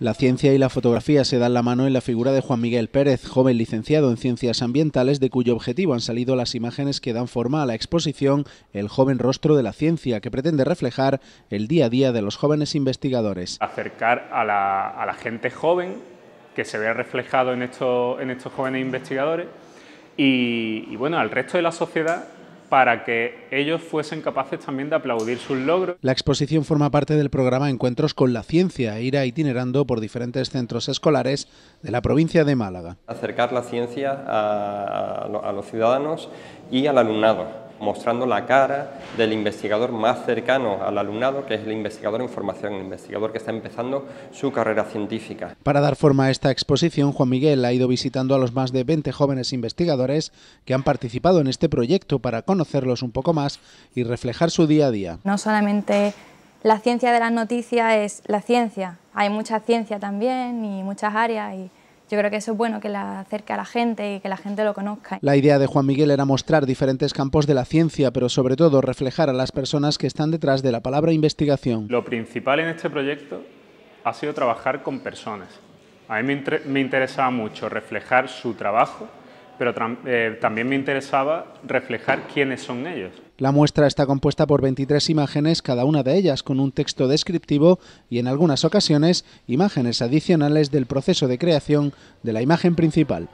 La ciencia y la fotografía se dan la mano en la figura de Juan Miguel Pérez, joven licenciado en Ciencias Ambientales, de cuyo objetivo han salido las imágenes que dan forma a la exposición El joven rostro de la ciencia, que pretende reflejar el día a día de los jóvenes investigadores. Acercar a la, gente joven que se vea reflejado en, estos, jóvenes investigadores y, y bueno, al resto de la sociedad para que ellos fuesen capaces también de aplaudir sus logros. La exposición forma parte del programa Encuentros con la Ciencia, irá itinerando por diferentes centros escolares de la provincia de Málaga. Acercar la ciencia a los ciudadanos y al alumnado mostrando la cara del investigador más cercano al alumnado, que es el investigador en formación, el investigador que está empezando su carrera científica. Para dar forma a esta exposición, Juan Miguel ha ido visitando a los más de 20 jóvenes investigadores que han participado en este proyecto para conocerlos un poco más y reflejar su día a día. No solamente la ciencia de las noticias es la ciencia, hay mucha ciencia también y muchas áreas y yo creo que eso es bueno, que la acerque a la gente y que la gente lo conozca. La idea de Juan Miguel era mostrar diferentes campos de la ciencia, pero sobre todo reflejar a las personas que están detrás de la palabra investigación. Lo principal en este proyecto ha sido trabajar con personas. A mí me, interesaba mucho reflejar su trabajo pero eh, también me interesaba reflejar quiénes son ellos. La muestra está compuesta por 23 imágenes, cada una de ellas con un texto descriptivo y en algunas ocasiones imágenes adicionales del proceso de creación de la imagen principal.